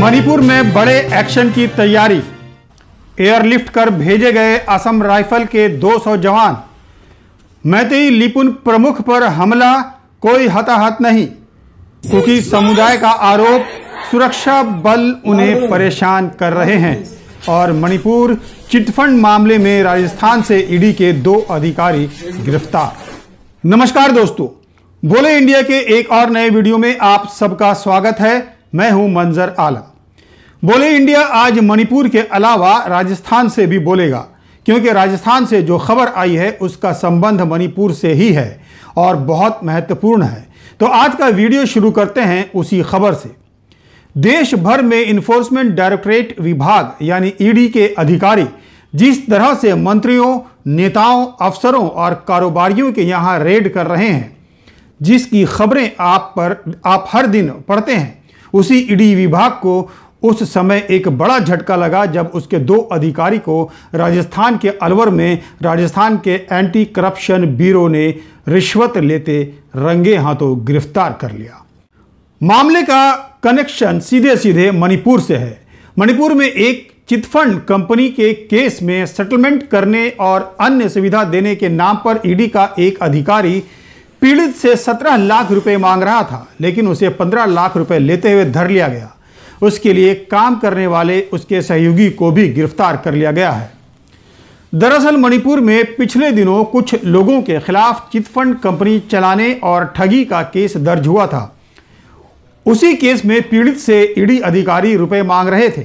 मणिपुर में बड़े एक्शन की तैयारी एयरलिफ्ट कर भेजे गए असम राइफल के 200 जवान मैतेई लिपुन प्रमुख पर हमला कोई हताहत नहीं क्योंकि समुदाय का आरोप सुरक्षा बल उन्हें परेशान कर रहे हैं और मणिपुर चिटफंड मामले में राजस्थान से ईडी के दो अधिकारी गिरफ्तार नमस्कार दोस्तों बोले इंडिया के एक और नए वीडियो में आप सबका स्वागत है मैं हूं मंजर आलम बोले इंडिया आज मणिपुर के अलावा राजस्थान से भी बोलेगा क्योंकि राजस्थान से जो खबर आई है उसका संबंध मणिपुर से ही है और बहुत महत्वपूर्ण है तो आज का वीडियो शुरू करते हैं उसी खबर से देश भर में इन्फोर्समेंट डायरेक्टरेट विभाग यानी ईडी e के अधिकारी जिस तरह से मंत्रियों नेताओं अफसरों और कारोबारियों के यहाँ रेड कर रहे हैं जिसकी खबरें आप पर आप हर दिन पढ़ते हैं उसी ईडी e विभाग को उस समय एक बड़ा झटका लगा जब उसके दो अधिकारी को राजस्थान के अलवर में राजस्थान के एंटी करप्शन ब्यूरो ने रिश्वत लेते रंगे हाथों गिरफ्तार कर लिया मामले का कनेक्शन सीधे सीधे मणिपुर से है मणिपुर में एक चिटफंड कंपनी के केस में सेटलमेंट करने और अन्य सुविधा देने के नाम पर ईडी का एक अधिकारी पीड़ित से 17 लाख रुपए मांग रहा था लेकिन उसे 15 लाख रुपए लेते हुए धर लिया गया उसके लिए काम करने वाले उसके सहयोगी को भी गिरफ्तार कर लिया गया है दरअसल मणिपुर में पिछले दिनों कुछ लोगों के खिलाफ चिटफंड कंपनी चलाने और ठगी का केस दर्ज हुआ था उसी केस में पीड़ित से ईडी अधिकारी रुपए मांग रहे थे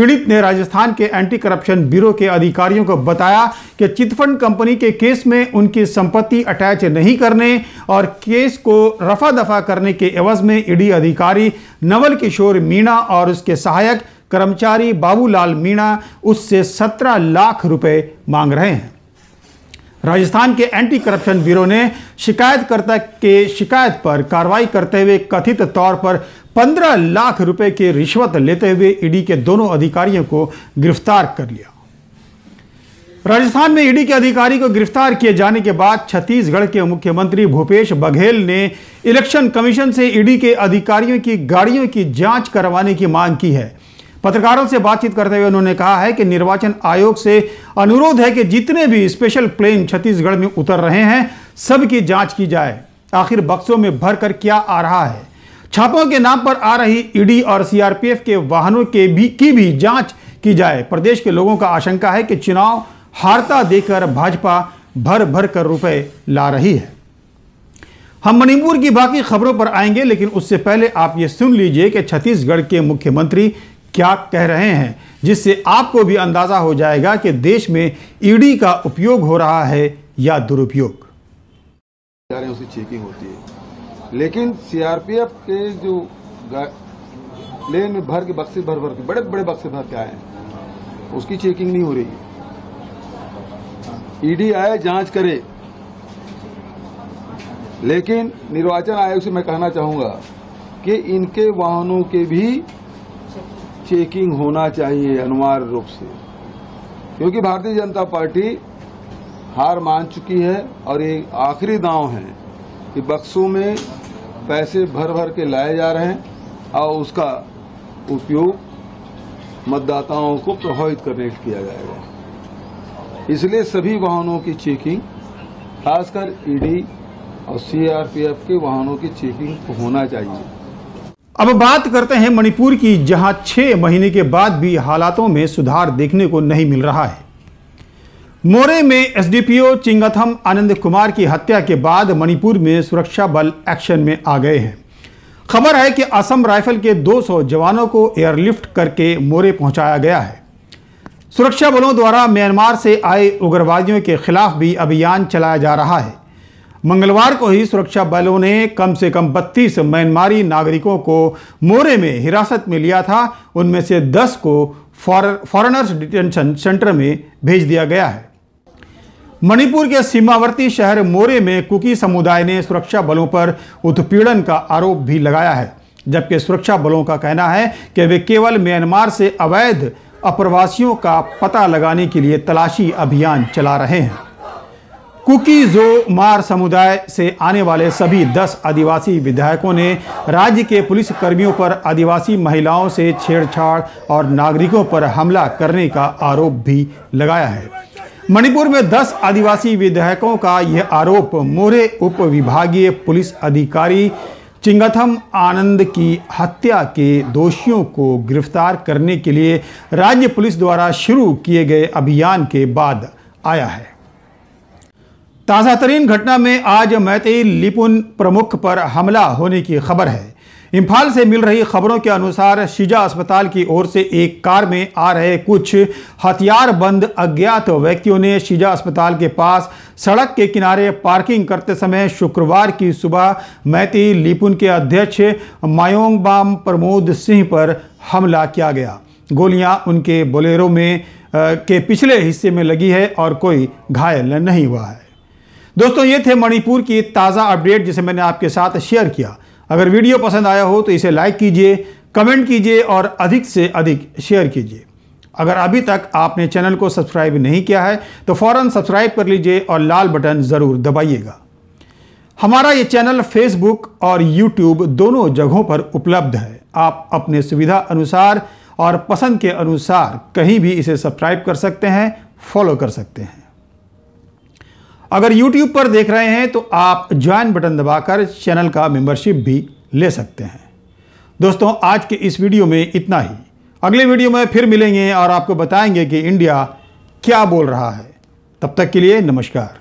पीड़ित ने राजस्थान के एंटी करप्शन ब्यूरो के अधिकारियों को बताया कि चिटफंड कंपनी के केस में उनकी संपत्ति अटैच नहीं करने और केस को रफा दफा करने के एवज में ईडी अधिकारी नवल किशोर मीणा और उसके सहायक कर्मचारी बाबूलाल मीणा उससे 17 लाख रुपए मांग रहे हैं राजस्थान के एंटी करप्शन ब्यूरो ने शिकायतकर्ता के शिकायत पर कार्रवाई करते हुए कथित तौर पर पंद्रह लाख रुपए की रिश्वत लेते हुए ईडी के दोनों अधिकारियों को गिरफ्तार कर लिया राजस्थान में ईडी के अधिकारी को गिरफ्तार किए जाने के बाद छत्तीसगढ़ के मुख्यमंत्री भूपेश बघेल ने इलेक्शन कमीशन से ईडी के अधिकारियों की गाड़ियों की जांच करवाने की मांग की है पत्रकारों से बातचीत करते हुए उन्होंने कहा है कि निर्वाचन आयोग से अनुरोध है कि जितने भी स्पेशल प्लेन छत्तीसगढ़ में उतर रहे हैं सबकी जांच की जाए आखिर बक्सों में भर कर क्या आ रहा है छापों के नाम पर आ रही ईडी और सीआरपीएफ के वाहनों के भी की भी जांच की जाए प्रदेश के लोगों का आशंका है कि चुनाव हारता देकर भाजपा भर भर कर रुपए ला रही है हम मणिपुर की बाकी खबरों पर आएंगे लेकिन उससे पहले आप ये सुन लीजिए कि छत्तीसगढ़ के मुख्यमंत्री क्या कह रहे हैं जिससे आपको भी अंदाजा हो जाएगा कि देश में ईडी का उपयोग हो रहा है या दुरुपयोग चेकिंग होती है लेकिन सीआरपीएफ के जो प्लेन में भर के बक्से भर भर के बड़े बड़े बक्से भर के आए हैं उसकी चेकिंग नहीं हो रही ईडी e आए जांच करे लेकिन निर्वाचन आयोग से मैं कहना चाहूंगा कि इनके वाहनों के भी चेकिंग होना चाहिए अनिवार्य रूप से क्योंकि भारतीय जनता पार्टी हार मान चुकी है और ये आखिरी दांव है कि बक्सों में पैसे भर भर के लाए जा रहे हैं और उसका उपयोग मतदाताओं को प्रभावित करने के किया जाएगा इसलिए सभी वाहनों की चेकिंग खासकर ईडी e और सीआरपीएफ के वाहनों की चेकिंग होना चाहिए अब बात करते हैं मणिपुर की जहां छह महीने के बाद भी हालातों में सुधार देखने को नहीं मिल रहा है मोरे में एसडीपीओ चिंगथम आनंद कुमार की हत्या के बाद मणिपुर में सुरक्षा बल एक्शन में आ गए हैं खबर है कि असम राइफल के 200 जवानों को एयरलिफ्ट करके मोरे पहुंचाया गया है सुरक्षा बलों द्वारा म्यांमार से आए उग्रवादियों के खिलाफ भी अभियान चलाया जा रहा है मंगलवार को ही सुरक्षा बलों ने कम से कम 32 म्यांमारी नागरिकों को मोरे में हिरासत में लिया था उनमें से 10 को फॉरनर्स डिटेंशन सेंटर में भेज दिया गया है मणिपुर के सीमावर्ती शहर मोरे में कुकी समुदाय ने सुरक्षा बलों पर उत्पीड़न का आरोप भी लगाया है जबकि सुरक्षा बलों का कहना है कि वे केवल म्यांमार से अवैध अप्रवासियों का पता लगाने के लिए तलाशी अभियान चला रहे हैं कुकी जो मार समुदाय से आने वाले सभी 10 आदिवासी विधायकों ने राज्य के पुलिस कर्मियों पर आदिवासी महिलाओं से छेड़छाड़ और नागरिकों पर हमला करने का आरोप भी लगाया है मणिपुर में 10 आदिवासी विधायकों का यह आरोप मोरे उप विभागीय पुलिस अधिकारी चिंगथम आनंद की हत्या के दोषियों को गिरफ्तार करने के लिए राज्य पुलिस द्वारा शुरू किए गए अभियान के बाद आया है ताज़ा तरीन घटना में आज मैते लिपुन प्रमुख पर हमला होने की खबर है इम्फाल से मिल रही खबरों के अनुसार शिजा अस्पताल की ओर से एक कार में आ रहे कुछ हथियार बंद अज्ञात व्यक्तियों ने शिजा अस्पताल के पास सड़क के किनारे पार्किंग करते समय शुक्रवार की सुबह मैती लिपुन के अध्यक्ष मायोंगबाम प्रमोद सिंह पर हमला किया गया गोलियां उनके बोलेरो में आ, के पिछले हिस्से में लगी है और कोई घायल नहीं हुआ है दोस्तों ये थे मणिपुर की ताज़ा अपडेट जिसे मैंने आपके साथ शेयर किया अगर वीडियो पसंद आया हो तो इसे लाइक कीजिए कमेंट कीजिए और अधिक से अधिक शेयर कीजिए अगर अभी तक आपने चैनल को सब्सक्राइब नहीं किया है तो फ़ौरन सब्सक्राइब कर लीजिए और लाल बटन ज़रूर दबाइएगा हमारा ये चैनल फेसबुक और यूट्यूब दोनों जगहों पर उपलब्ध है आप अपने सुविधा अनुसार और पसंद के अनुसार कहीं भी इसे सब्सक्राइब कर सकते हैं फॉलो कर सकते हैं अगर YouTube पर देख रहे हैं तो आप ज्वाइन बटन दबाकर चैनल का मेंबरशिप भी ले सकते हैं दोस्तों आज के इस वीडियो में इतना ही अगले वीडियो में फिर मिलेंगे और आपको बताएंगे कि इंडिया क्या बोल रहा है तब तक के लिए नमस्कार